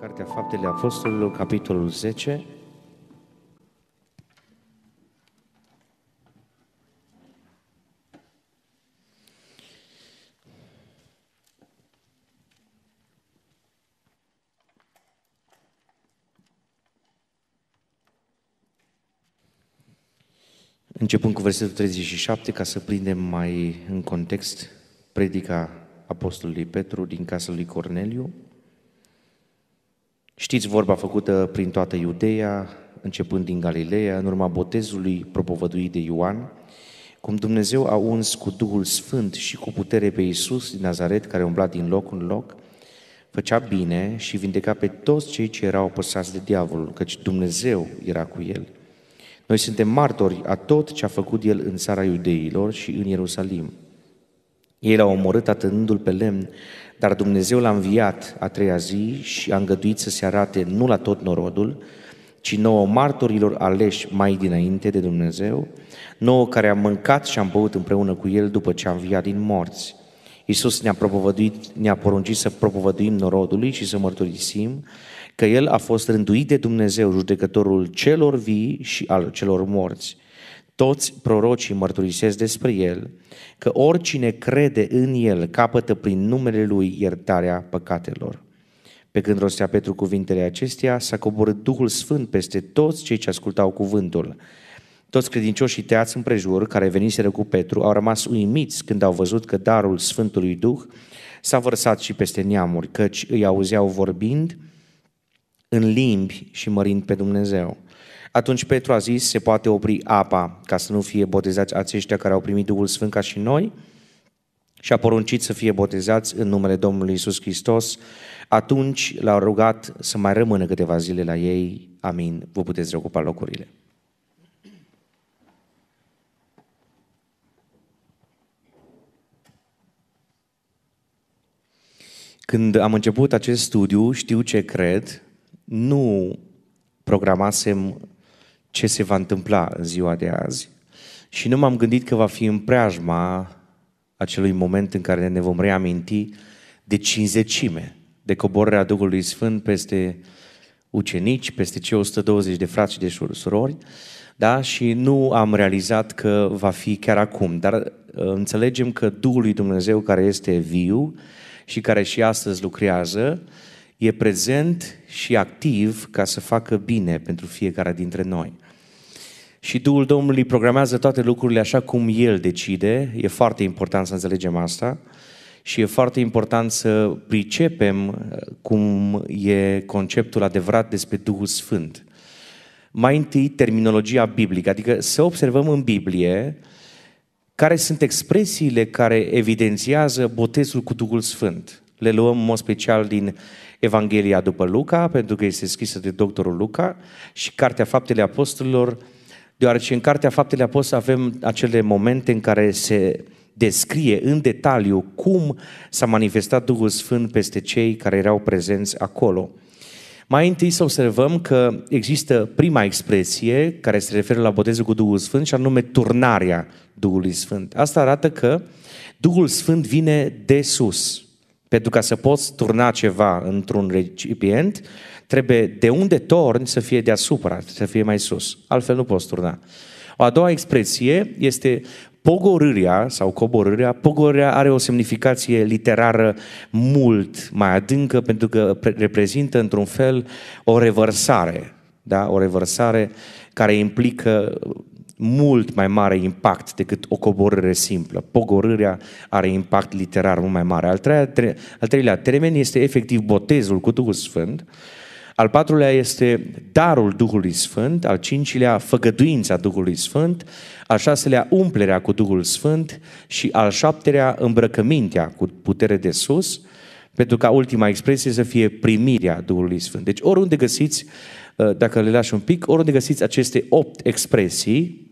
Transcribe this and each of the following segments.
Cartea Faptele Apostolilor, capitolul 10. Începând cu versetul 37, ca să prindem mai în context predica Apostolului Petru din casa lui Corneliu, Știți vorba făcută prin toată Iudeea, începând din Galileea, în urma botezului propovăduit de Ioan, cum Dumnezeu a uns cu Duhul Sfânt și cu putere pe Iisus din Nazaret, care umbla din loc în loc, făcea bine și vindeca pe toți cei ce erau apăsați de diavol, căci Dumnezeu era cu el. Noi suntem martori a tot ce a făcut el în țara iudeilor și în Ierusalim – ei l-au omorât atârnându-l pe lemn, dar Dumnezeu l-a înviat a treia zi și a îngăduit să se arate nu la tot norodul, ci nouă martorilor aleși mai dinainte de Dumnezeu, nouă care am mâncat și am băut împreună cu El după ce am înviat din morți. Iisus ne-a, ne-a poruncit să propovăduim norodului și să mărturisim că El a fost rânduit de Dumnezeu, judecătorul celor vii și al celor morți. Toți prorocii mărturisesc despre el că oricine crede în el capătă prin numele lui iertarea păcatelor. Pe când rostea Petru cuvintele acestea, s-a coborât Duhul Sfânt peste toți cei ce ascultau cuvântul. Toți credincioșii teați împrejur, care veniseră cu Petru, au rămas uimiți când au văzut că darul Sfântului Duh s-a vărsat și peste neamuri, căci îi auzeau vorbind în limbi și mărind pe Dumnezeu. Atunci Petru a zis, se poate opri apa ca să nu fie botezați aceștia care au primit Duhul Sfânt ca și noi și a poruncit să fie botezați în numele Domnului Isus Hristos. Atunci l-au rugat să mai rămână câteva zile la ei. Amin. Vă puteți reocupa locurile. Când am început acest studiu, știu ce cred, nu programasem ce se va întâmpla în ziua de azi. Și nu m-am gândit că va fi în preajma acelui moment în care ne vom reaminti de cinzecime, de coborârea Duhului Sfânt peste ucenici, peste cei 120 de frați și de surori, da? și nu am realizat că va fi chiar acum, dar uh, înțelegem că Duhul lui Dumnezeu care este viu și care și astăzi lucrează, e prezent și activ ca să facă bine pentru fiecare dintre noi. Și Duhul Domnului programează toate lucrurile așa cum El decide. E foarte important să înțelegem asta și e foarte important să pricepem uh, cum e conceptul adevărat despre Duhul Sfânt. Mai întâi, terminologia biblică, adică să observăm în Biblie care sunt expresiile care evidențiază botezul cu Duhul Sfânt. Le luăm în mod special din Evanghelia după Luca, pentru că este scrisă de doctorul Luca, și Cartea Faptele Apostolilor, deoarece în Cartea Faptele Apostole avem acele momente în care se descrie în detaliu cum s-a manifestat Duhul Sfânt peste cei care erau prezenți acolo. Mai întâi să observăm că există prima expresie care se referă la botezul cu Duhul Sfânt și anume turnarea Duhului Sfânt. Asta arată că Duhul Sfânt vine de sus. Pentru ca să poți turna ceva într-un recipient, trebuie de unde torni să fie deasupra, să fie mai sus. Altfel nu poți turna. O a doua expresie este pogorârea sau coborârea. Pogorârea are o semnificație literară mult mai adâncă pentru că reprezintă într-un fel o revărsare, da? o revărsare care implică mult mai mare impact decât o coborâre simplă. Pogorârea are impact literar mult mai mare. Al, treia, tre, al treilea termen este efectiv botezul cu Duhul Sfânt. Al patrulea este darul Duhului Sfânt, al cincilea făgăduința Duhului Sfânt, al șaselea umplerea cu Duhul Sfânt și al șaptelea îmbrăcămintea cu putere de sus, pentru ca ultima expresie să fie primirea Duhului Sfânt. Deci oriunde găsiți, uh, dacă le lași un pic, oriunde găsiți aceste opt expresii,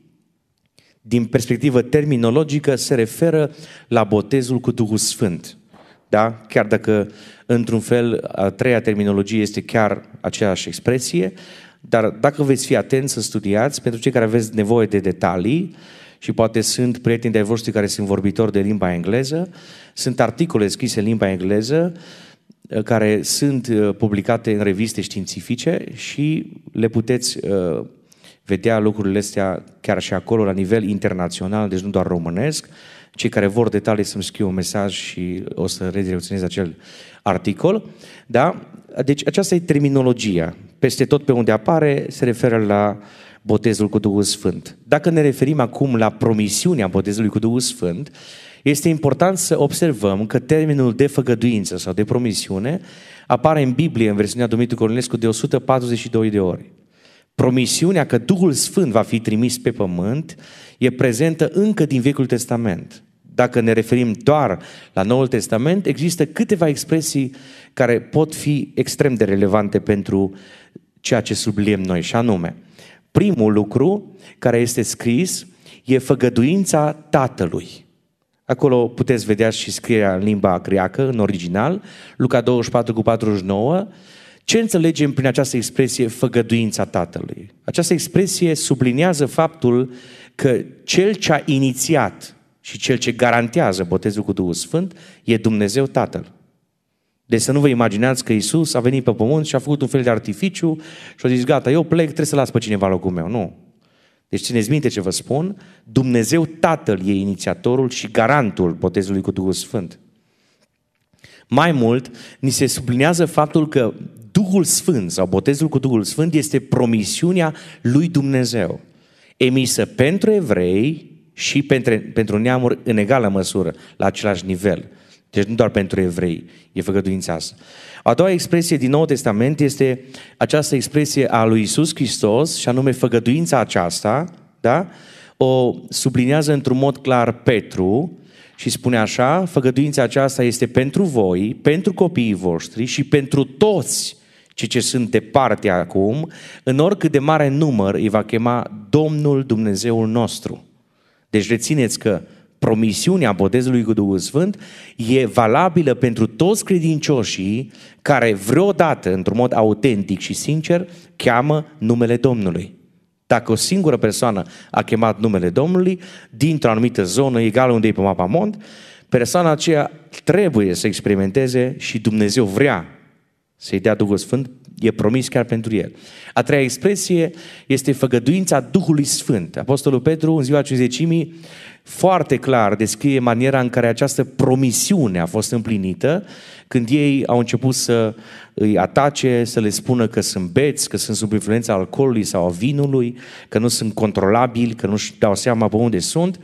din perspectivă terminologică, se referă la botezul cu Duhul Sfânt. Da? Chiar dacă, într-un fel, a treia terminologie este chiar aceeași expresie, dar dacă veți fi atenți să studiați, pentru cei care aveți nevoie de detalii, și poate sunt prieteni de-ai voștri care sunt vorbitori de limba engleză, sunt articole scrise în limba engleză eh, care sunt eh, publicate în reviste științifice și le puteți eh, vedea lucrurile astea chiar și acolo, la nivel internațional, deci nu doar românesc. Cei care vor detalii să-mi scriu un mesaj și o să redirecționez acel articol. Da? Deci aceasta e terminologia. Peste tot pe unde apare se referă la botezul cu Duhul Sfânt. Dacă ne referim acum la promisiunea botezului cu Duhul Sfânt, este important să observăm că termenul de făgăduință sau de promisiune apare în Biblie, în versiunea Dumitru Cornelescu, de 142 de ori. Promisiunea că Duhul Sfânt va fi trimis pe pământ e prezentă încă din Vechiul Testament. Dacă ne referim doar la Noul Testament, există câteva expresii care pot fi extrem de relevante pentru ceea ce subliem noi, și anume, primul lucru care este scris e făgăduința Tatălui. Acolo puteți vedea și scrierea în limba greacă, în original, Luca 24 cu 49, ce înțelegem prin această expresie făgăduința Tatălui? Această expresie subliniază faptul că cel ce a inițiat și cel ce garantează botezul cu Duhul Sfânt e Dumnezeu Tatăl. Deci să nu vă imaginați că Isus a venit pe pământ și a făcut un fel de artificiu și a zis, gata, eu plec, trebuie să las pe cineva locul meu. Nu. Deci țineți minte ce vă spun, Dumnezeu Tatăl e inițiatorul și garantul botezului cu Duhul Sfânt. Mai mult, ni se sublinează faptul că Duhul Sfânt sau botezul cu Duhul Sfânt este promisiunea lui Dumnezeu, emisă pentru evrei și pentru, pentru neamuri în egală măsură, la același nivel. Deci nu doar pentru evrei e făgăduința asta. A doua expresie din Noul Testament este această expresie a lui Isus Hristos și anume făgăduința aceasta, da? o sublinează într-un mod clar Petru și spune așa, făgăduința aceasta este pentru voi, pentru copiii voștri și pentru toți ci ce sunt departe acum, în oricât de mare număr îi va chema Domnul Dumnezeul nostru. Deci rețineți că promisiunea botezului cu Duhul Sfânt e valabilă pentru toți credincioșii care vreodată, într-un mod autentic și sincer, cheamă numele Domnului. Dacă o singură persoană a chemat numele Domnului, dintr-o anumită zonă, egal unde e pe mapamont, persoana aceea trebuie să experimenteze și Dumnezeu vrea să-i dea Duhul Sfânt, e promis chiar pentru el. A treia expresie este făgăduința Duhului Sfânt. Apostolul Petru, în ziua cinzecimii, foarte clar descrie maniera în care această promisiune a fost împlinită, când ei au început să îi atace, să le spună că sunt beți, că sunt sub influența alcoolului sau a vinului, că nu sunt controlabili, că nu-și dau seama pe unde sunt.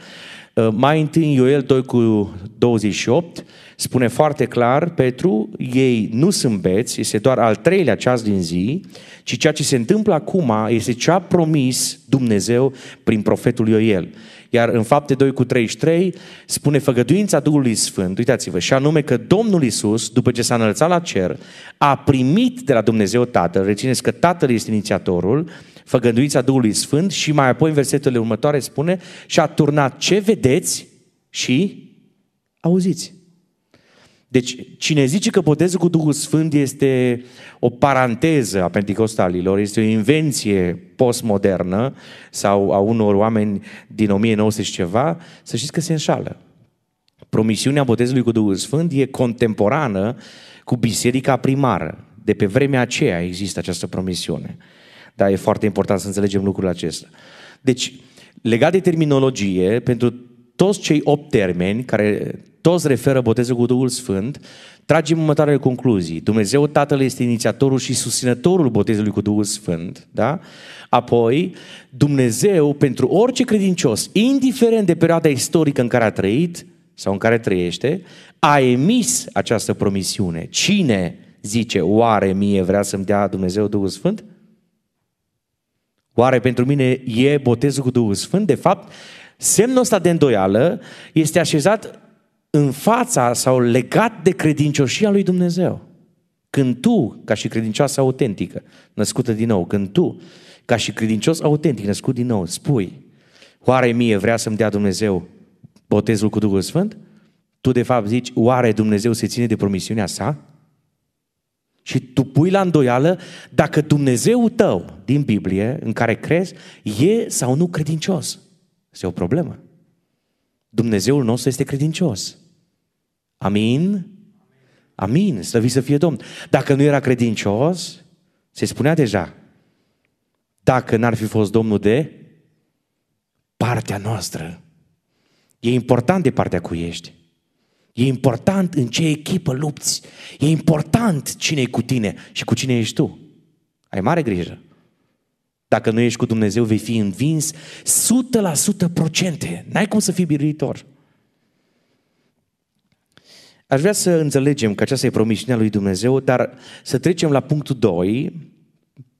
Mai întâi, Ioel 2 cu 28, Spune foarte clar, Petru, ei nu sunt beți, este doar al treilea ceas din zi, ci ceea ce se întâmplă acum este ce a promis Dumnezeu prin profetul Ioel. Iar în fapte 2 cu 33 spune făgăduința Duhului Sfânt, uitați-vă, și anume că Domnul Isus, după ce s-a înălțat la cer, a primit de la Dumnezeu Tatăl, rețineți că Tatăl este inițiatorul, făgăduința Duhului Sfânt și mai apoi în versetele următoare spune și a turnat ce vedeți și auziți. Deci, cine zice că botezul cu Duhul Sfânt este o paranteză a pentecostalilor, este o invenție postmodernă sau a unor oameni din 1900 și ceva, să știți că se înșală. Promisiunea botezului cu Duhul Sfânt e contemporană cu biserica primară. De pe vremea aceea există această promisiune. Dar e foarte important să înțelegem lucrul acesta. Deci, legat de terminologie, pentru toți cei opt termeni care Hristos referă botezul cu Duhul Sfânt, tragem următoarele concluzii. Dumnezeu Tatăl este inițiatorul și susținătorul botezului cu Duhul Sfânt, da? Apoi, Dumnezeu, pentru orice credincios, indiferent de perioada istorică în care a trăit sau în care trăiește, a emis această promisiune. Cine zice, oare mie vrea să-mi dea Dumnezeu Duhul Sfânt? Oare pentru mine e botezul cu Duhul Sfânt? De fapt, semnul ăsta de îndoială este așezat în fața sau legat de credincioșia lui Dumnezeu. Când tu, ca și credincioasă autentică, născută din nou, când tu, ca și credincios autentic, născut din nou, spui, oare mie vrea să-mi dea Dumnezeu botezul cu Duhul Sfânt? Tu de fapt zici, oare Dumnezeu se ține de promisiunea sa? Și tu pui la îndoială dacă Dumnezeu tău din Biblie, în care crezi, e sau nu credincios. Este o problemă. Dumnezeul nostru este credincios. Amin? Amin, slăvit să fie Domn. Dacă nu era credincios, se spunea deja, dacă n-ar fi fost Domnul de partea noastră. E important de partea cu ești. E important în ce echipă lupți. E important cine e cu tine și cu cine ești tu. Ai mare grijă. Dacă nu ești cu Dumnezeu, vei fi învins 100% procente. N-ai cum să fii biruitor. Aș vrea să înțelegem că aceasta e promisiunea lui Dumnezeu, dar să trecem la punctul 2,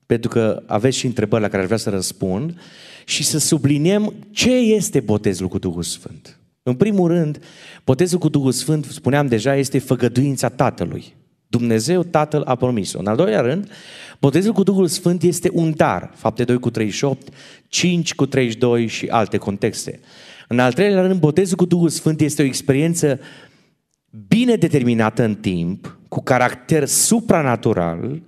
pentru că aveți și întrebări la care aș vrea să răspund, și să subliniem ce este botezul cu Duhul Sfânt. În primul rând, botezul cu Duhul Sfânt, spuneam deja, este făgăduința Tatălui. Dumnezeu Tatăl a promis-o. În al doilea rând, botezul cu Duhul Sfânt este un dar. Fapte 2 cu 38, 5 cu 32 și alte contexte. În al treilea rând, botezul cu Duhul Sfânt este o experiență bine determinată în timp, cu caracter supranatural,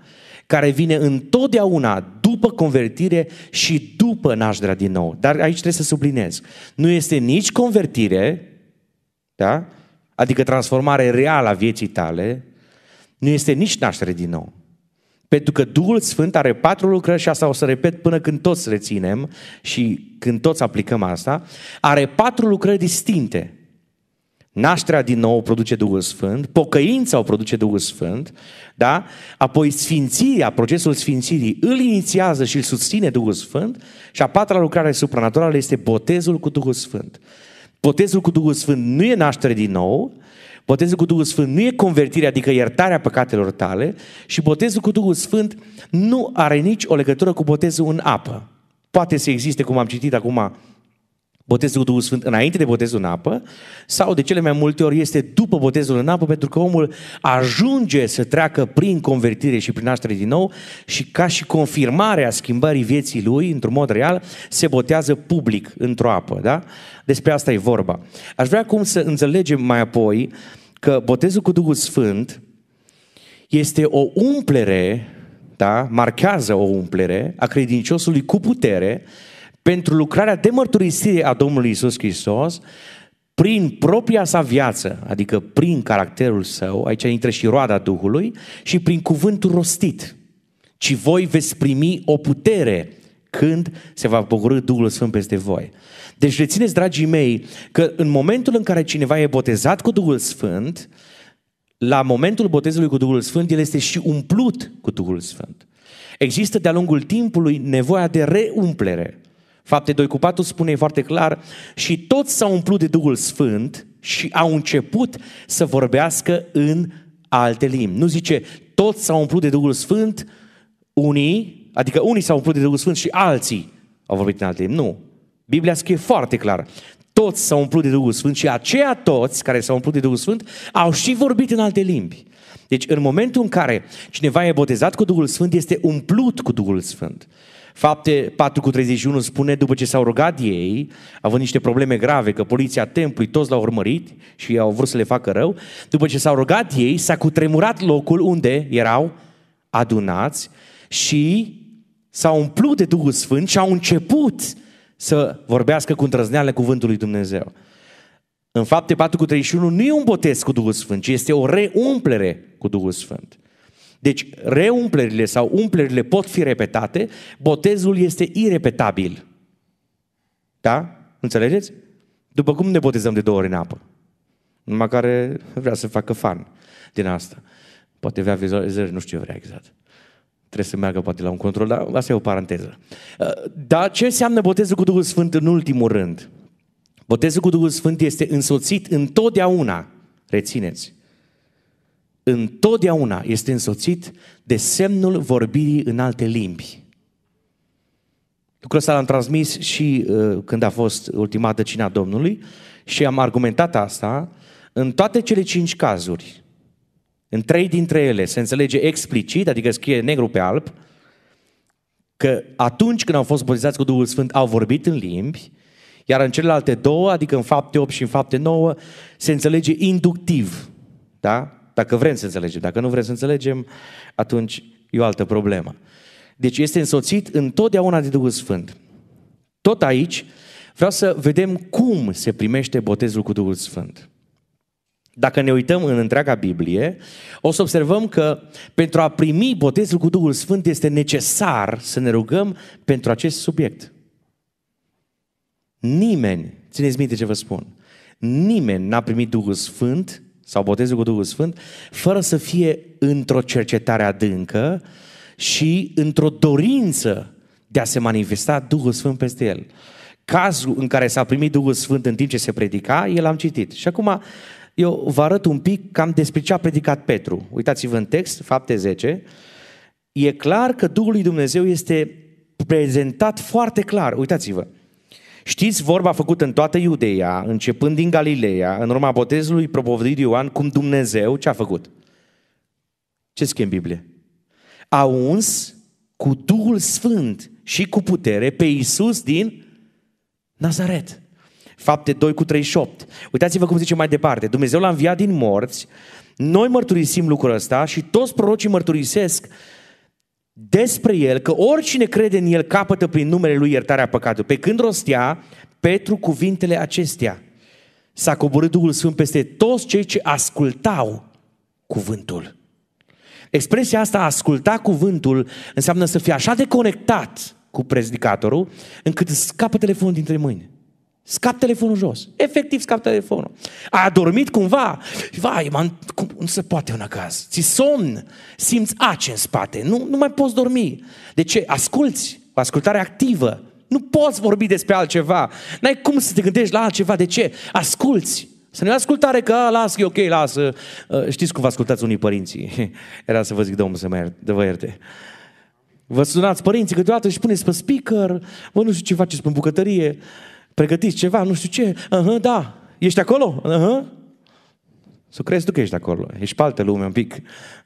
care vine întotdeauna după convertire și după nașterea din nou. Dar aici trebuie să subliniez. Nu este nici convertire, da? adică transformare reală a vieții tale, nu este nici naștere din nou. Pentru că Duhul Sfânt are patru lucrări și asta o să repet până când toți reținem și când toți aplicăm asta, are patru lucrări distincte. Nașterea din nou o produce Duhul Sfânt, pocăința o produce Duhul Sfânt, da? apoi sfințirea, procesul sfințirii îl inițiază și îl susține Duhul Sfânt și a patra lucrare supranaturală este botezul cu Duhul Sfânt. Botezul cu Duhul Sfânt nu e naștere din nou, Botezul cu Duhul Sfânt nu e convertirea, adică iertarea păcatelor tale și botezul cu Duhul Sfânt nu are nici o legătură cu botezul în apă. Poate să existe, cum am citit acum, botezul cu Duhul Sfânt înainte de botezul în apă sau de cele mai multe ori este după botezul în apă pentru că omul ajunge să treacă prin convertire și prin naștere din nou și ca și confirmarea schimbării vieții lui într-un mod real se botează public într-o apă. Da? Despre asta e vorba. Aș vrea acum să înțelegem mai apoi uh, că botezul cu Duhul Sfânt este o umplere, da, marchează o umplere a credinciosului cu putere pentru lucrarea de mărturisire a Domnului Isus Hristos prin propria sa viață, adică prin caracterul său, aici intră și roada Duhului, și prin cuvântul rostit. Ci voi veți primi o putere când se va pogorâ Duhul Sfânt peste voi. Deci rețineți, dragii mei, că în momentul în care cineva e botezat cu Duhul Sfânt, la momentul botezului cu Duhul Sfânt, el este și umplut cu Duhul Sfânt. Există de-a lungul timpului nevoia de reumplere. Fapte 2 cu 4 spune foarte clar, și toți s-au umplut de Duhul Sfânt și au început să vorbească în alte limbi. Nu zice, toți s-au umplut de Duhul Sfânt, unii, adică unii s-au umplut de Duhul Sfânt și alții au vorbit în alte limbi. Nu. Biblia scrie foarte clar. Toți s-au umplut de Duhul Sfânt și aceia toți care s-au umplut de Duhul Sfânt au și vorbit în alte limbi. Deci în momentul în care cineva e botezat cu Duhul Sfânt, este umplut cu Duhul Sfânt. Fapte 4 cu 31 spune, după ce s-au rugat ei, având niște probleme grave, că poliția templului toți l-au urmărit și au vrut să le facă rău, după ce s-au rugat ei, s-a cutremurat locul unde erau adunați și s-au umplut de Duhul Sfânt și au început să vorbească cu îndrăzneală cuvântul lui Dumnezeu. În fapte 4 cu 31 nu e un botez cu Duhul Sfânt, ci este o reumplere cu Duhul Sfânt. Deci reumplerile sau umplerile pot fi repetate, botezul este irepetabil. Da? Înțelegeți? După cum ne botezăm de două ori în apă. Numai care vrea să facă fan din asta. Poate avea vizualizări, nu știu ce vrea exact trebuie să meargă poate la un control, dar asta e o paranteză. Uh, dar ce înseamnă botezul cu Duhul Sfânt în ultimul rând? Botezul cu Duhul Sfânt este însoțit întotdeauna, rețineți, întotdeauna este însoțit de semnul vorbirii în alte limbi. Lucrul ăsta l-am transmis și uh, când a fost ultimată cina Domnului și am argumentat asta în toate cele cinci cazuri în trei dintre ele se înțelege explicit, adică scrie negru pe alb, că atunci când au fost botezați cu Duhul Sfânt au vorbit în limbi, iar în celelalte două, adică în fapte 8 și în fapte 9, se înțelege inductiv. Da? Dacă vrem să înțelegem, dacă nu vrem să înțelegem, atunci e o altă problemă. Deci este însoțit întotdeauna de Duhul Sfânt. Tot aici vreau să vedem cum se primește botezul cu Duhul Sfânt. Dacă ne uităm în întreaga Biblie, o să observăm că pentru a primi botezul cu Duhul Sfânt este necesar să ne rugăm pentru acest subiect. Nimeni, țineți minte ce vă spun, nimeni n-a primit Duhul Sfânt sau botezul cu Duhul Sfânt fără să fie într-o cercetare adâncă și într-o dorință de a se manifesta Duhul Sfânt peste el. Cazul în care s-a primit Duhul Sfânt în timp ce se predica, el am citit. Și acum eu vă arăt un pic cam despre ce a predicat Petru. Uitați-vă în text, fapte 10. E clar că Duhul lui Dumnezeu este prezentat foarte clar. Uitați-vă. Știți vorba făcută în toată Iudeea, începând din Galileea, în urma botezului propovăduit Ioan, cum Dumnezeu ce a făcut? Ce scrie în Biblie? A uns cu Duhul Sfânt și cu putere pe Iisus din Nazaret. Fapte 2 cu 38. Uitați-vă cum zice mai departe. Dumnezeu l-a înviat din morți, noi mărturisim lucrul ăsta și toți prorocii mărturisesc despre el că oricine crede în el capătă prin numele lui iertarea păcatului. Pe când rostea Petru cuvintele acestea, s-a coborât Duhul Sfânt peste toți cei ce ascultau cuvântul. Expresia asta, asculta cuvântul, înseamnă să fii așa de conectat cu predicatorul, încât îți scapă telefonul dintre mâini. Scap telefonul jos. Efectiv scap telefonul. A dormit cumva? Vai, man, cum, nu se poate un acas. Ți somn, simți aci în spate, nu, nu mai poți dormi. De ce? Asculți, o ascultare activă. Nu poți vorbi despre altceva. N-ai cum să te gândești la altceva. De ce? Asculți. Să nu ascultare că, las, e ok, lasă. Știți cum vă ascultați unii părinții? Era să vă zic, Domnul să mă ierte, vă ierte. Vă sunați părinții câteodată și puneți pe speaker, vă nu știu ce faceți pe bucătărie pregătiți ceva, nu știu ce, aha, da, ești acolo? Aha. Să crezi tu că ești acolo. Ești pe altă lume un pic.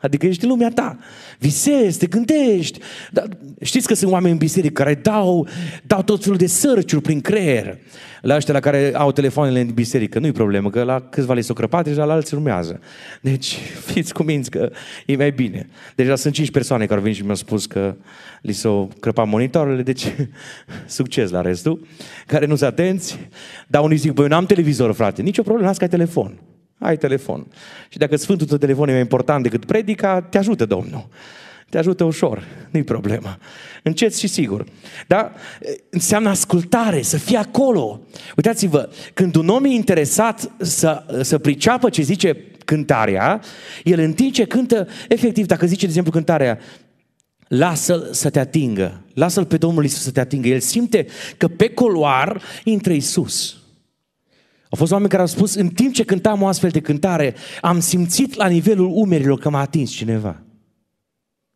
Adică ești în lumea ta. Visezi, te gândești. Dar știți că sunt oameni în biserică care dau, dau tot felul de sărciuri prin creier. La ăștia la care au telefoanele în biserică. Nu-i problemă, că la câțiva le s o crăpat, deja la alții urmează. Deci fiți cuminți că e mai bine. Deja sunt cinci persoane care au venit și mi-au spus că li s-au crăpat monitoarele, deci succes la restul. Care nu sunt atenți. Dar unii zic, băi, eu n-am televizor, frate. Nici o problemă, las ca telefon ai telefon. Și dacă sfântul tău telefon e mai important decât predica, te ajută Domnul. Te ajută ușor, nu-i problema. Încet și sigur. Da? Înseamnă ascultare, să fii acolo. Uitați-vă, când un om e interesat să, să priceapă ce zice cântarea, el în timp ce cântă, efectiv, dacă zice, de exemplu, cântarea, lasă-l să te atingă, lasă-l pe Domnul Isus să te atingă. El simte că pe coloar intră Isus. Au fost oameni care au spus, în timp ce cântam o astfel de cântare, am simțit la nivelul umerilor că m-a atins cineva.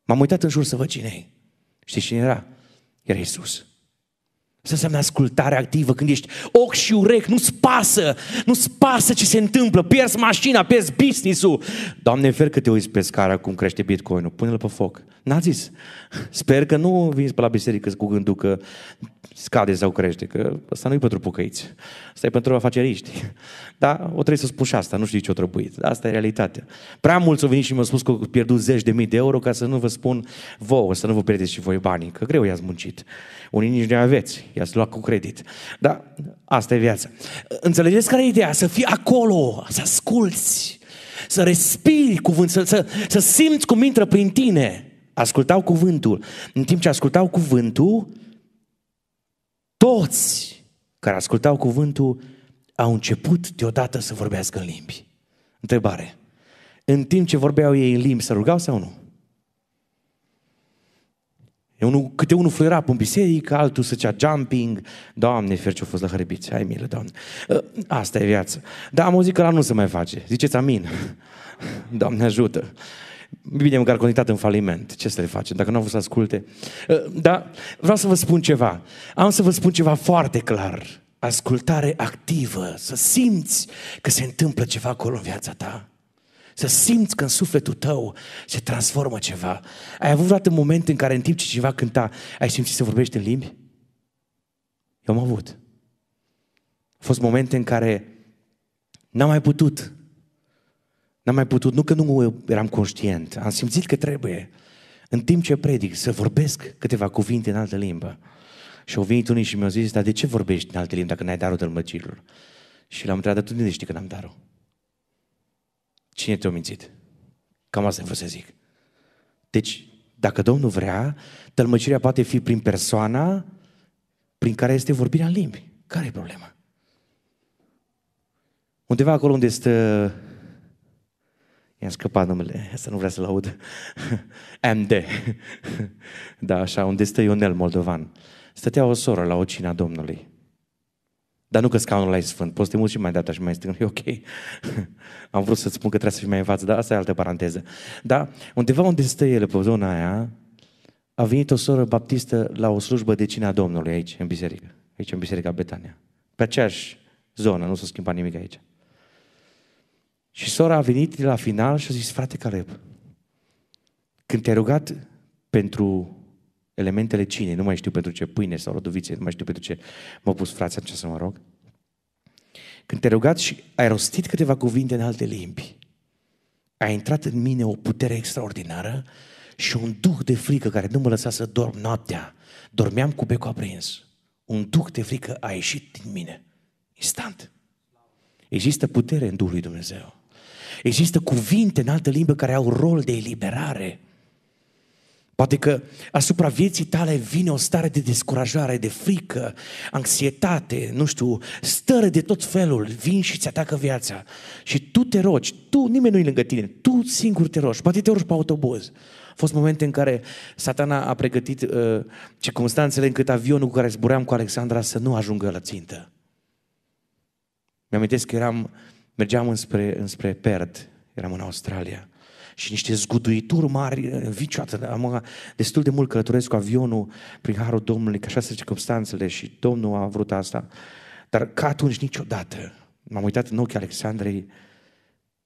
M-am uitat în jur să văd cine e. Știți cine era? Era Isus. Asta înseamnă ascultare activă, când ești ochi și urec, nu-ți pasă, nu-ți pasă ce se întâmplă, pierzi mașina, pierzi business-ul. Doamne, fer că te uiți pe scara cum crește Bitcoin-ul, pune-l pe foc. N-a zis. Sper că nu vinzi pe la biserică cu gândul că scade sau crește, că asta nu e pentru pucăiți, asta e pentru afaceriști. Da, o trebuie să spun și asta, nu știu ce o trebuie, asta e realitatea. Prea mulți au venit și mi-au spus că au pierdut zeci de mii de euro ca să nu vă spun vouă, să nu vă pierdeți și voi banii, că greu i-ați muncit. Unii nici nu aveți, I-ați luat cu credit. Dar asta e viața. Înțelegeți care e ideea? Să fii acolo, să asculți, să respiri cuvântul, să, să, să simți cum intră prin tine. Ascultau cuvântul. În timp ce ascultau cuvântul, toți care ascultau cuvântul au început deodată să vorbească în limbi. Întrebare. În timp ce vorbeau ei în limbi, să rugau sau nu? Unul, câte unul fluiera pe biserică, altul să cea jumping. Doamne, fer ce-a fost la hărbiți, ai milă, Doamne. Ă, asta e viața. Dar am auzit că la nu se mai face. Ziceți amin. Doamne ajută. Bine, măcar conectat în faliment. Ce să le facem? Dacă nu au vrut să asculte. Ă, Dar vreau să vă spun ceva. Am să vă spun ceva foarte clar. Ascultare activă. Să simți că se întâmplă ceva acolo în viața ta. Să simți că în sufletul tău se transformă ceva. Ai avut vreodată moment în care în timp ce ceva cânta, ai simțit să vorbești în limbi? Eu am avut. Au fost momente în care n-am mai putut. N-am mai putut, nu că nu eram conștient. Am simțit că trebuie, în timp ce predic, să vorbesc câteva cuvinte în altă limbă. Și au venit unii și mi-au zis, dar de ce vorbești în alte limbi dacă n-ai darul tălmăcirilor? Și l-am întrebat, tu unde știi că n-am darul? cine te-a mințit? Cam asta vreau să zic. Deci, dacă Domnul vrea, tălmăcirea poate fi prin persoana prin care este vorbirea în limbi. Care e problema? Undeva acolo unde stă... I-am scăpat numele, să nu vrea să-l aud. MD. da, așa, unde stă Ionel Moldovan. Stătea o soră la ocina Domnului. Dar nu că scaunul ăla e sfânt, poți să te muți și mai data și mai strâng, e ok. Am vrut să-ți spun că trebuie să fii mai în față, dar asta e altă paranteză. Dar undeva unde stă ele pe zona aia, a venit o soră baptistă la o slujbă de cina Domnului aici, în biserică. Aici, în biserica Betania. Pe aceeași zonă, nu s-a schimbat nimic aici. Și sora a venit la final și a zis, frate Caleb, când te-ai rugat pentru elementele cinei, nu mai știu pentru ce, pâine sau rodovițe, nu mai știu pentru ce m-au pus frații, atunci să mă rog. Când te rugat și ai rostit câteva cuvinte în alte limbi, a intrat în mine o putere extraordinară și un duh de frică care nu mă lăsa să dorm noaptea. Dormeam cu becul aprins. Un duh de frică a ieșit din mine. Instant. Există putere în Duhul lui Dumnezeu. Există cuvinte în altă limbă care au rol de eliberare. Poate că asupra vieții tale vine o stare de descurajare, de frică, anxietate, nu știu, stări de tot felul, vin și îți atacă viața. Și tu te rogi, tu, nimeni nu-i lângă tine, tu singur te rogi, poate te rogi pe autobuz. Au fost momente în care satana a pregătit uh, circunstanțele încât avionul cu care zburam cu Alexandra să nu ajungă la țintă. Mi-amintesc că eram, mergeam înspre, înspre Perth, eram în Australia și niște zguduituri mari, uh, vicioată. Am destul de mult călătoresc cu avionul prin harul Domnului, că așa sunt circunstanțele și Domnul a vrut asta. Dar ca atunci niciodată m-am uitat în ochii Alexandrei,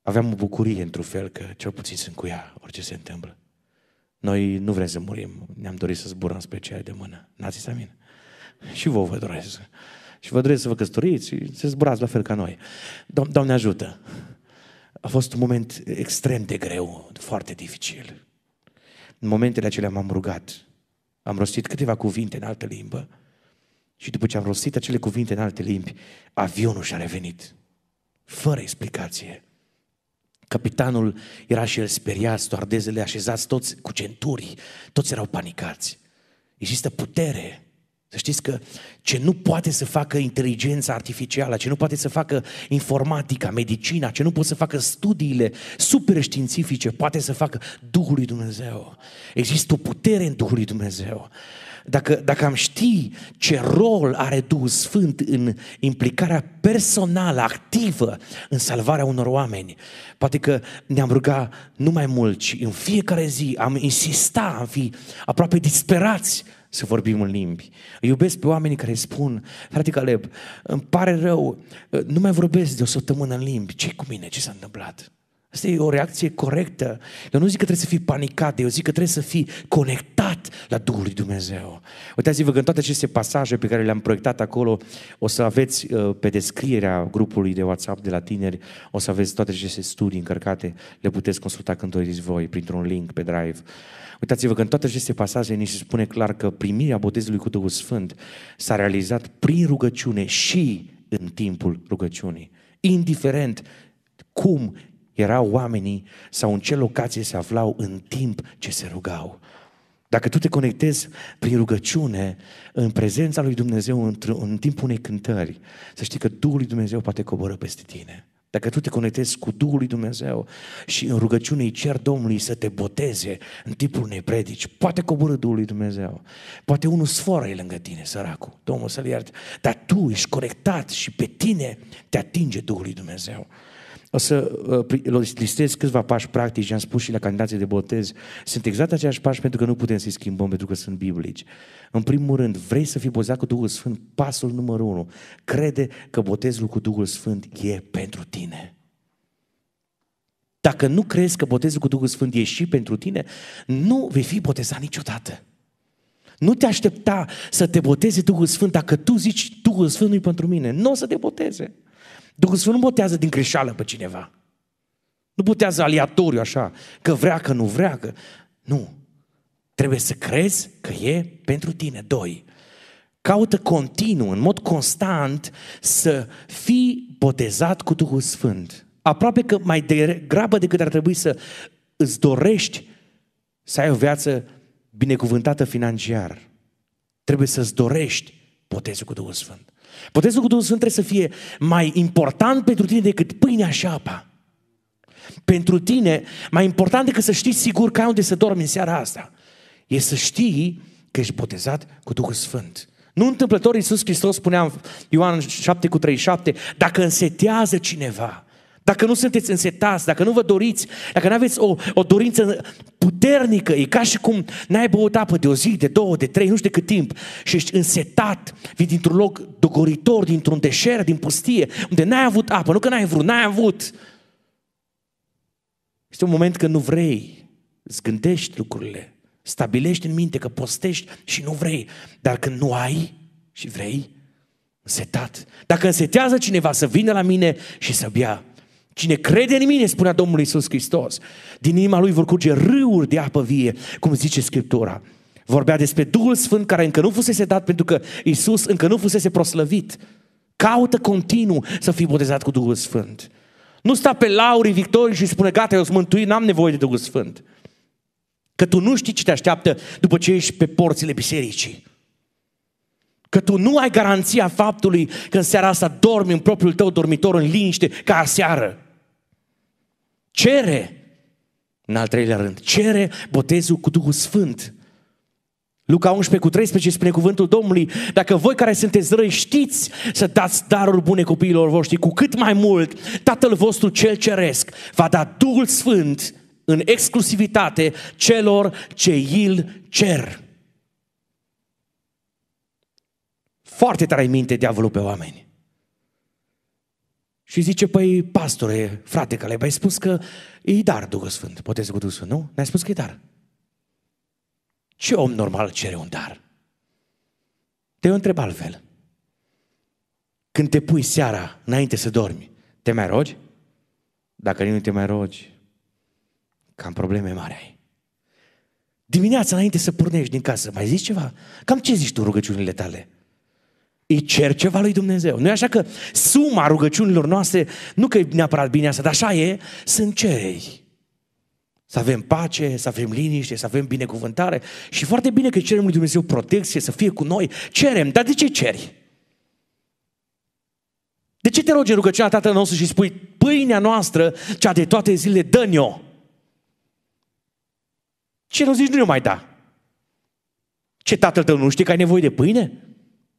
aveam o bucurie într-un fel că cel puțin sunt cu ea, orice se întâmplă. Noi nu vrem să murim, ne-am dorit să zburăm spre cer de mână. N-ați zis amin? Și vouă vă doresc. Și vă doresc să vă căsătoriți, să zburați la fel ca noi. Do- Doamne ajută! a fost un moment extrem de greu, foarte dificil. În momentele acelea m-am rugat, am rostit câteva cuvinte în altă limbă și după ce am rostit acele cuvinte în alte limbi, avionul și-a revenit. Fără explicație. Capitanul era și el speriat, stoardezele așezați toți cu centuri, toți erau panicați. Există putere să știți că ce nu poate să facă inteligența artificială, ce nu poate să facă informatica, medicina, ce nu poate să facă studiile super științifice, poate să facă Duhul lui Dumnezeu. Există o putere în Duhul lui Dumnezeu. Dacă, dacă am ști ce rol are Duhul Sfânt în implicarea personală, activă, în salvarea unor oameni, poate că ne-am rugat nu mai mult, ci în fiecare zi am insista, am fi aproape disperați să vorbim în limbi. Îi iubesc pe oamenii care spun, frate Caleb, îmi pare rău, nu mai vorbesc de o săptămână în limbi, ce cu mine, ce s-a întâmplat? Asta e o reacție corectă. Eu nu zic că trebuie să fii panicat, eu zic că trebuie să fii conectat la Duhul lui Dumnezeu. Uitați-vă că în toate aceste pasaje pe care le-am proiectat acolo, o să aveți uh, pe descrierea grupului de WhatsApp de la tineri, o să aveți toate aceste studii încărcate, le puteți consulta când doriți voi, printr-un link pe Drive. Uitați-vă că în toate aceste pasaje ni se spune clar că primirea botezului cu Duhul Sfânt s-a realizat prin rugăciune și în timpul rugăciunii. Indiferent cum erau oamenii sau în ce locație se aflau în timp ce se rugau. Dacă tu te conectezi prin rugăciune, în prezența lui Dumnezeu, în, în timpul unei cântări, să știi că Duhul lui Dumnezeu poate coboră peste tine. Dacă tu te conectezi cu Duhul lui Dumnezeu și în rugăciune îi cer Domnului să te boteze în timpul unei predici, poate coboră Duhul lui Dumnezeu. Poate unul sforă e lângă tine, săracul, Domnul să-l ierte. Dar tu ești conectat și pe tine te atinge Duhul lui Dumnezeu. O să uh, listez câțiva pași practici, am spus și la candidații de botez, sunt exact aceiași pași pentru că nu putem să-i schimbăm, pentru că sunt biblici. În primul rând, vrei să fii botezat cu Duhul Sfânt? Pasul numărul unu. Crede că botezul cu Duhul Sfânt e pentru tine. Dacă nu crezi că botezul cu Duhul Sfânt e și pentru tine, nu vei fi botezat niciodată. Nu te aștepta să te boteze Duhul Sfânt dacă tu zici Duhul Sfânt nu pentru mine. Nu o să te boteze. Duhul Sfânt nu botează din greșeală pe cineva. Nu botează aleatoriu așa, că vrea, că nu vrea, că... Nu. Trebuie să crezi că e pentru tine. Doi, caută continuu, în mod constant, să fii botezat cu Duhul Sfânt. Aproape că mai degrabă decât ar trebui să îți dorești să ai o viață binecuvântată financiar. Trebuie să-ți dorești botezul cu Duhul Sfânt. Botezul cu Duhul Sfânt trebuie să fie mai important pentru tine decât pâinea și apa. Pentru tine, mai important decât să știi sigur că ai unde să dormi în seara asta, e să știi că ești botezat cu Duhul Sfânt. Nu întâmplător Iisus Hristos spunea în Ioan 7 cu 37, dacă însetează cineva dacă nu sunteți însetați, dacă nu vă doriți, dacă nu aveți o, o dorință puternică, e ca și cum n-ai băut apă de o zi, de două, de trei, nu știu de cât timp, și ești însetat, vii dintr-un loc dogoritor, dintr-un deșert, din pustie, unde n-ai avut apă, nu că n-ai vrut, n-ai avut. Este un moment când nu vrei, îți gândești lucrurile, stabilești în minte că postești și nu vrei, dar când nu ai și vrei, însetat. Dacă însetează cineva să vină la mine și să bea, Cine crede în mine, spunea Domnul Iisus Hristos, din inima lui vor curge râuri de apă vie, cum zice Scriptura. Vorbea despre Duhul Sfânt care încă nu fusese dat pentru că Iisus încă nu fusese proslăvit. Caută continuu să fii botezat cu Duhul Sfânt. Nu sta pe laurii victorii și spune, gata, eu sunt mântuit, n-am nevoie de Duhul Sfânt. Că tu nu știi ce te așteaptă după ce ești pe porțile bisericii. Că tu nu ai garanția faptului că în seara asta dormi în propriul tău dormitor în liniște ca aseară. Cere, în al treilea rând, cere botezul cu Duhul Sfânt. Luca 11 cu 13 spune cuvântul Domnului, dacă voi care sunteți răi știți să dați darul bune copiilor voștri, cu cât mai mult Tatăl vostru cel ceresc va da Duhul Sfânt în exclusivitate celor ce îl cer. Foarte tare minte diavolul pe oameni. Și zice, păi, pastore, frate, că le-ai spus că e dar Duhul Sfânt, Poate să Duhul Sfânt, nu? Ne-ai spus că e dar. Ce om normal cere un dar? Te întreb altfel. Când te pui seara înainte să dormi, te mai rogi? Dacă nu te mai rogi, cam probleme mari ai. Dimineața înainte să pornești din casă, mai zici ceva? Cam ce zici tu rugăciunile tale? îi cer ceva lui Dumnezeu. Nu e așa că suma rugăciunilor noastre, nu că e neapărat bine asta, dar așa e, sunt cereri. Să avem pace, să avem liniște, să avem binecuvântare. Și foarte bine că cerem lui Dumnezeu protecție, să fie cu noi. Cerem, dar de ce ceri? De ce te rogi în rugăciunea Tatăl nostru și spui pâinea noastră, cea de toate zilele, dă o Ce nu zici, nu ne mai da. Ce tatăl tău nu știe că ai nevoie de pâine?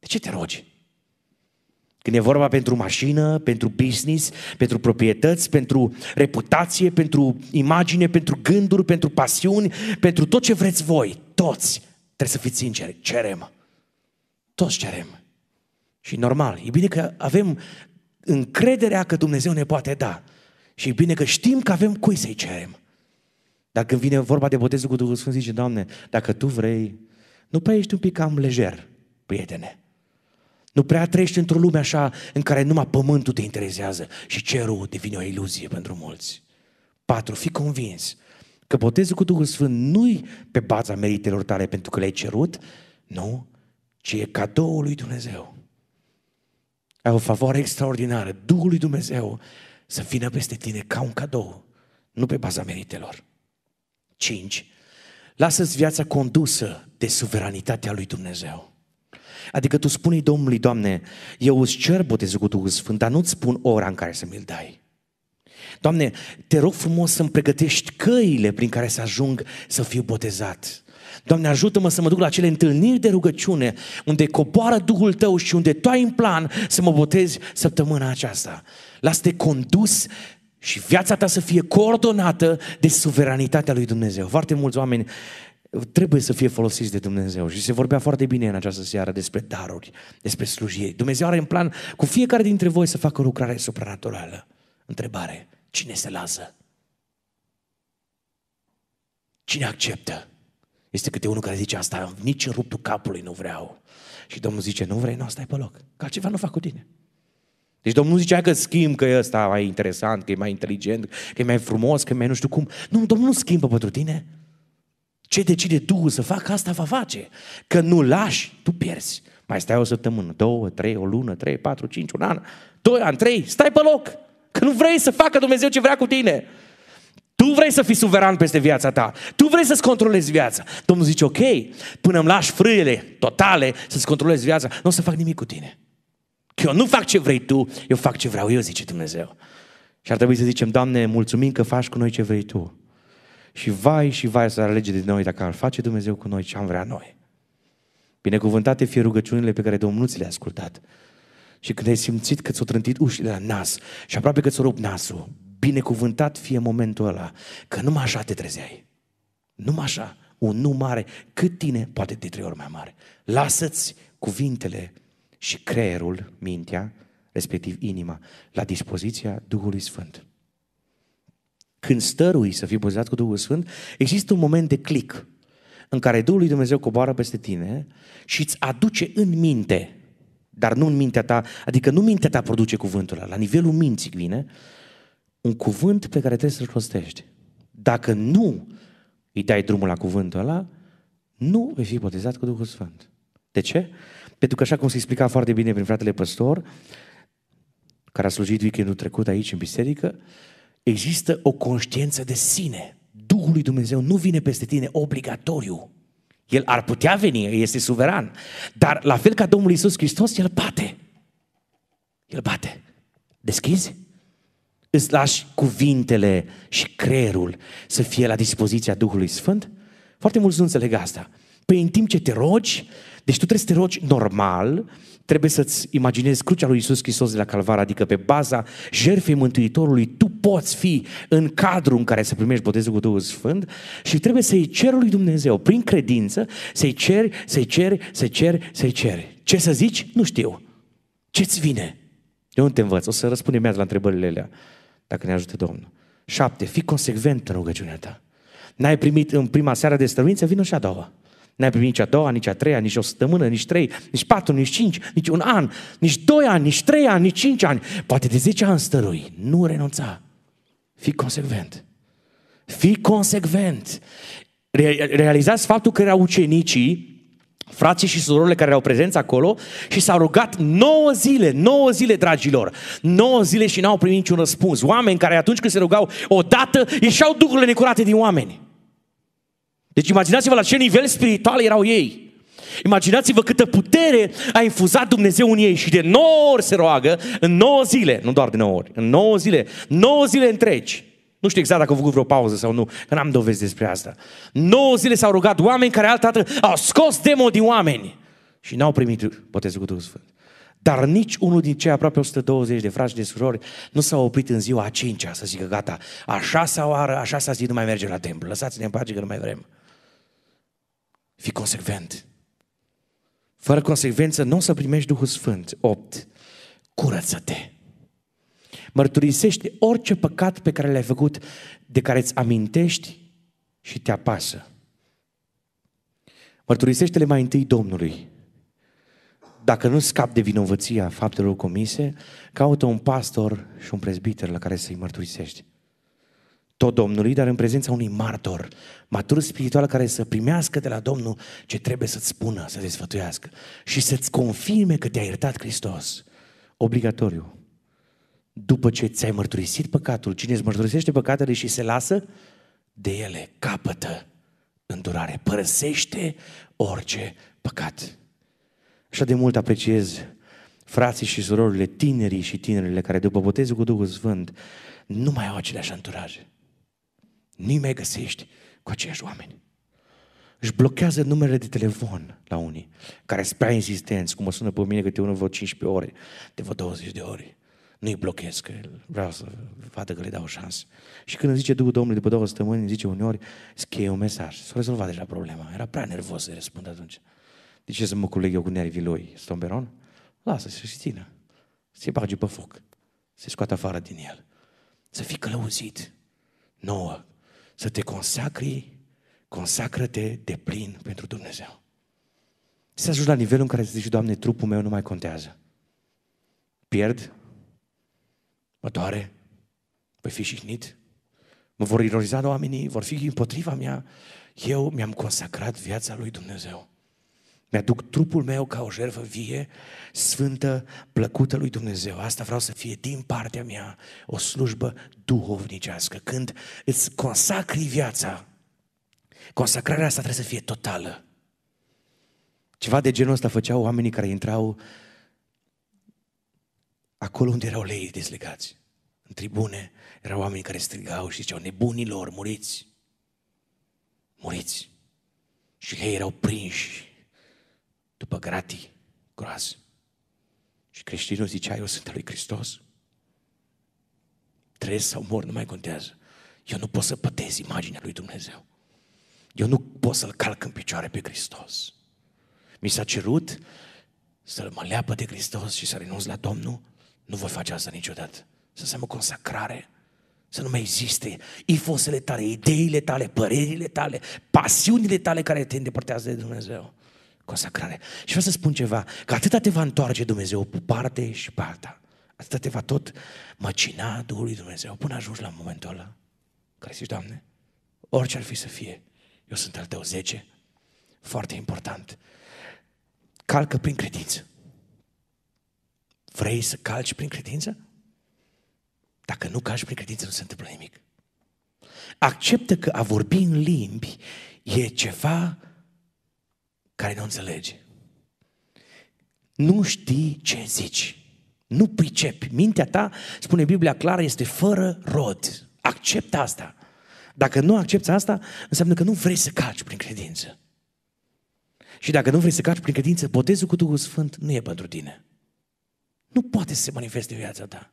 De ce te rogi? Când e vorba pentru mașină, pentru business, pentru proprietăți, pentru reputație, pentru imagine, pentru gânduri, pentru pasiuni, pentru tot ce vreți voi, toți trebuie să fiți sinceri, cerem. Toți cerem. Și normal, e bine că avem încrederea că Dumnezeu ne poate da. Și e bine că știm că avem cui să-i cerem. Dar când vine vorba de botezul cu Duhul Sfânt, zice, Doamne, dacă Tu vrei, nu prea ești un pic cam lejer, prietene. Nu prea trăiești într-o lume așa în care numai pământul te interesează și cerul devine o iluzie pentru mulți. 4. Fii convins că botezul cu Duhul Sfânt nu-i pe baza meritelor tale pentru că le-ai cerut, nu, ci e cadoul lui Dumnezeu. Ai o favoare extraordinară, Duhul lui Dumnezeu să vină peste tine ca un cadou, nu pe baza meritelor. 5. Lasă-ți viața condusă de suveranitatea lui Dumnezeu. Adică tu spunei Domnului, Doamne, eu îți cer botezul cu Duhul Sfânt, dar nu-ți spun ora în care să mi-l dai. Doamne, te rog frumos să-mi pregătești căile prin care să ajung să fiu botezat. Doamne, ajută-mă să mă duc la cele întâlniri de rugăciune unde coboară Duhul Tău și unde Tu ai în plan să mă botezi săptămâna aceasta. Lasă-te condus și viața ta să fie coordonată de suveranitatea lui Dumnezeu. Foarte mulți oameni trebuie să fie folosiți de Dumnezeu. Și se vorbea foarte bine în această seară despre daruri, despre slujiri. Dumnezeu are în plan cu fiecare dintre voi să facă o lucrare supranaturală. Întrebare, cine se lasă? Cine acceptă? Este câte unul care zice asta, nici în ruptul capului nu vreau. Și Domnul zice, nu vrei, nu, stai pe loc, că ceva nu fac cu tine. Deci Domnul nu zicea că schimb, că ăsta mai interesant, că e mai inteligent, că e mai frumos, că e mai nu știu cum. Nu, Domnul nu schimbă pentru tine. Ce decide Duhul să facă, asta va face. Că nu lași, tu pierzi. Mai stai o săptămână, două, trei, o lună, trei, patru, cinci, un an, doi ani, trei, stai pe loc. Că nu vrei să facă Dumnezeu ce vrea cu tine. Tu vrei să fii suveran peste viața ta. Tu vrei să-ți controlezi viața. Domnul zice, ok, până îmi lași frâiele totale să-ți controlezi viața, nu o să fac nimic cu tine. Că eu nu fac ce vrei tu, eu fac ce vreau eu, zice Dumnezeu. Și ar trebui să zicem, Doamne, mulțumim că faci cu noi ce vrei Tu. Și vai și vai să alege de noi dacă ar face Dumnezeu cu noi ce am vrea noi. Binecuvântate fie rugăciunile pe care Domnul ți le-a ascultat. Și când ai simțit că ți-o trântit ușile la nas și aproape că ți-o rup nasul, binecuvântat fie momentul ăla, că numai așa te trezeai. Numai așa, un nu mare, cât tine, poate de trei ori mai mare. Lasă-ți cuvintele și creierul, mintea, respectiv inima, la dispoziția Duhului Sfânt când stărui să fii botezat cu Duhul Sfânt, există un moment de click în care Duhul lui Dumnezeu coboară peste tine și îți aduce în minte, dar nu în mintea ta, adică nu mintea ta produce cuvântul ăla, la nivelul minții vine, un cuvânt pe care trebuie să-l rostești. Dacă nu îi dai drumul la cuvântul ăla, nu vei fi botezat cu Duhul Sfânt. De ce? Pentru că așa cum se explica foarte bine prin fratele păstor, care a slujit weekendul trecut aici în biserică, există o conștiență de sine. Duhul lui Dumnezeu nu vine peste tine obligatoriu. El ar putea veni, este suveran. Dar la fel ca Domnul Isus Hristos, El bate. El bate. Deschizi? Îți lași cuvintele și creierul să fie la dispoziția Duhului Sfânt? Foarte mulți nu înțeleg asta. Păi în timp ce te rogi, deci tu trebuie să te rogi normal, Trebuie să-ți imaginezi crucea lui Isus Hristos de la Calvar, adică pe baza jertfei Mântuitorului, tu poți fi în cadrul în care să primești botezul cu Duhul Sfânt și trebuie să-i ceri lui Dumnezeu, prin credință, să-i ceri, să-i ceri, să-i ceri, să-i ceri. Ce să zici? Nu știu. Ce-ți vine? De unde te învăț? O să răspundem mea la întrebările alea, dacă ne ajută Domnul. Șapte, fii consecvent în rugăciunea ta. N-ai primit în prima seară de stăruință, vină și a doua. N-ai primit nici a doua, nici a treia, nici o săptămână, nici trei, nici patru, nici cinci, nici un an, nici doi ani, nici trei ani, nici cinci ani. Poate de zece ani stărui. Nu renunța. Fii consecvent. Fii consecvent. Realizați faptul că erau ucenicii, frații și surorile care erau prezenți acolo și s-au rugat 9 zile, 9 zile, dragilor, 9 zile și n-au primit niciun răspuns. Oameni care atunci când se rugau odată, ieșeau duhurile necurate din oameni. Deci imaginați-vă la ce nivel spiritual erau ei. Imaginați-vă câtă putere a infuzat Dumnezeu în ei și de 9 ori se roagă, în 9 zile, nu doar de 9 ori, în 9 zile, 9 zile întregi. Nu știu exact dacă au făcut vreo pauză sau nu, că n-am dovezi despre asta. 9 zile s-au rugat oameni care altădată au scos demo din oameni și n-au primit botezul cu Duhul Sfânt. Dar nici unul din cei aproape 120 de frați de surori nu s-a oprit în ziua a cincea să zică gata, a șasea oară, a șasea zi nu mai merge la templu, lăsați-ne în pace că nu mai vrem. Fii consecvent. Fără consecvență nu o să primești Duhul Sfânt. 8. Curăță-te. Mărturisește orice păcat pe care l-ai făcut, de care îți amintești și te apasă. Mărturisește-le mai întâi Domnului. Dacă nu scap de vinovăția faptelor comise, caută un pastor și un prezbiter la care să-i mărturisești tot Domnului, dar în prezența unui martor, matur spiritual care să primească de la Domnul ce trebuie să-ți spună, să te sfătuiască și să-ți confirme că te-a iertat Hristos. Obligatoriu. După ce ți-ai mărturisit păcatul, cine îți mărturisește păcatele și se lasă de ele, capătă îndurare, părăsește orice păcat. Așa de mult apreciez frații și surorile, tinerii și tinerile care după botezul cu Duhul Sfânt nu mai au aceleași anturaje nu mai găsești cu acești oameni. Își blochează numele de telefon la unii, care sunt prea insistenți, cum mă sună pe mine câte unul vreo 15 ore, de vă 20 de ore. Nu-i blochez, că vreau să vadă că le dau o șansă. Și când îmi zice Duhul Domnului după două săptămâni, îmi zice uneori, scrie un mesaj. S-a rezolvat deja problema. Era prea nervos să răspund atunci. De ce să mă culeg eu cu nervii lui, Stomberon? Lasă să se țină. Se bage pe foc. Se scoate afară din el. Să fii călăuzit. Nouă, să te consacri, consacră-te de plin pentru Dumnezeu. Să ajungi la nivelul în care să zici, Doamne, trupul meu nu mai contează. Pierd? Mă doare? Voi fi jignit? Mă vor ironiza oamenii? Vor fi împotriva mea? Eu mi-am consacrat viața lui Dumnezeu. Mi-aduc trupul meu ca o jervă vie, sfântă, plăcută lui Dumnezeu. Asta vreau să fie din partea mea o slujbă duhovnicească. Când îți consacri viața, consacrarea asta trebuie să fie totală. Ceva de genul ăsta făceau oamenii care intrau acolo unde erau lei deslegați. În tribune erau oameni care strigau și ziceau, nebunilor, muriți! Muriți! Și ei erau prinși după gratii groaz. Și creștinul zicea, eu sunt al lui Hristos. Trăiesc sau mor, nu mai contează. Eu nu pot să pătez imaginea lui Dumnezeu. Eu nu pot să-L calc în picioare pe Hristos. Mi s-a cerut să-L mă leapă de Hristos și să renunț la Domnul. Nu voi face asta niciodată. Să înseamnă consacrare, să nu mai existe ifosele tale, ideile tale, părerile tale, pasiunile tale care te îndepărtează de Dumnezeu consacrare. Și vreau să spun ceva, că atâta te va întoarce Dumnezeu pe parte și pe alta. Atâta te va tot măcina Duhul lui Dumnezeu până ajungi la momentul ăla care zici, Doamne, orice ar fi să fie, eu sunt al tău 10, foarte important. Calcă prin credință. Vrei să calci prin credință? Dacă nu calci prin credință, nu se întâmplă nimic. Acceptă că a vorbi în limbi e ceva care nu înțelegi. Nu știi ce zici. Nu pricepi. Mintea ta, spune Biblia clară, este fără rod. Acceptă asta. Dacă nu accepti asta, înseamnă că nu vrei să calci prin credință. Și dacă nu vrei să calci prin credință, botezul cu Duhul Sfânt nu e pentru tine. Nu poate să se manifeste viața ta.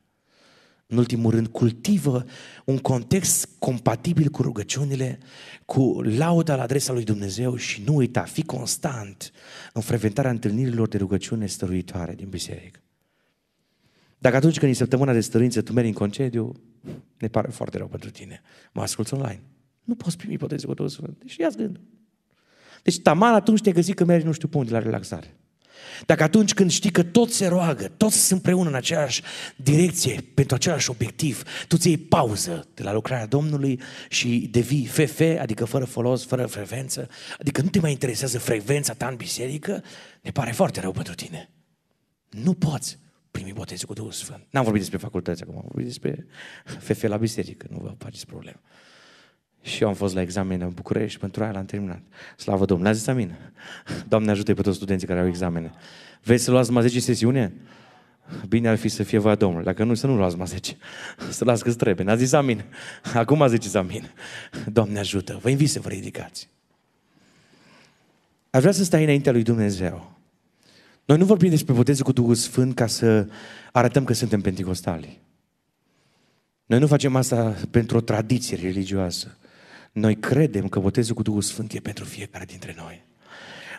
În ultimul rând, cultivă un context compatibil cu rugăciunile, cu lauda la adresa lui Dumnezeu și nu uita, fi constant în frecventarea întâlnirilor de rugăciune stăruitoare din biserică. Dacă atunci când e săptămâna de stărință tu mergi în concediu, ne pare foarte rău pentru tine. Mă ascult online. Nu poți primi cu tău sfânt. Deci ia gândul. Deci tamar atunci te găsi că mergi nu știu pe unde la relaxare. Dacă atunci când știi că toți se roagă, toți sunt împreună în aceeași direcție, pentru același obiectiv, tu ți iei pauză de la lucrarea Domnului și devii FF, adică fără folos, fără frecvență, adică nu te mai interesează frecvența ta în biserică, ne pare foarte rău pentru tine. Nu poți primi botezul cu Duhul Sfânt. N-am vorbit despre facultăți acum, am vorbit despre FF la biserică, nu vă faceți probleme. Și eu am fost la examene în București, pentru aia l-am terminat. Slavă Domnului, a zis amin. Doamne ajută pe toți studenții care au examene. Vei să luați numai 10 sesiune? Bine ar fi să fie voia Domnului. Dacă nu, să nu luați numai 10. Să las că trebuie. N-a zis amin. Acum a zis amin. Doamne ajută. Vă invit să vă ridicați. Aș vrea să stai înaintea lui Dumnezeu. Noi nu vorbim despre botezul cu Duhul Sfânt ca să arătăm că suntem penticostali. Noi nu facem asta pentru o tradiție religioasă. Noi credem că botezul cu Duhul Sfânt e pentru fiecare dintre noi.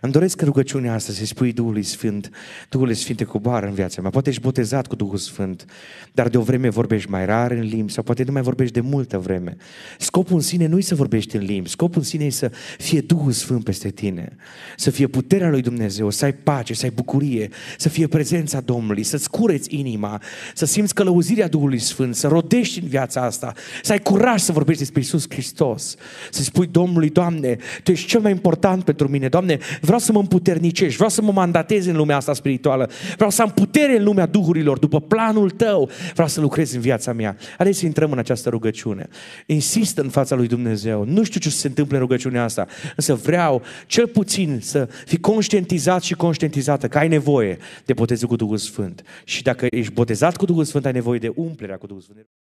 Îmi doresc că rugăciunea asta să-i spui Duhului Sfânt, Duhul cu coboară în viața mea. Poate ești botezat cu Duhul Sfânt, dar de o vreme vorbești mai rar în limbi sau poate nu mai vorbești de multă vreme. Scopul în sine nu e să vorbești în limbi, scopul în sine e să fie Duhul Sfânt peste tine, să fie puterea lui Dumnezeu, să ai pace, să ai bucurie, să fie prezența Domnului, să-ți cureți inima, să simți călăuzirea Duhului Sfânt, să rodești în viața asta, să ai curaj să vorbești despre Isus Hristos, să spui Domnului, Doamne, Tu ești cel mai important pentru mine, Doamne, vreau vreau să mă împuternicești, vreau să mă mandatez în lumea asta spirituală, vreau să am putere în lumea duhurilor, după planul tău, vreau să lucrez în viața mea. Haideți să intrăm în această rugăciune. Insist în fața lui Dumnezeu. Nu știu ce se întâmplă în rugăciunea asta, însă vreau cel puțin să fi conștientizat și conștientizată că ai nevoie de botezul cu Duhul Sfânt. Și dacă ești botezat cu Duhul Sfânt, ai nevoie de umplerea cu Duhul Sfânt.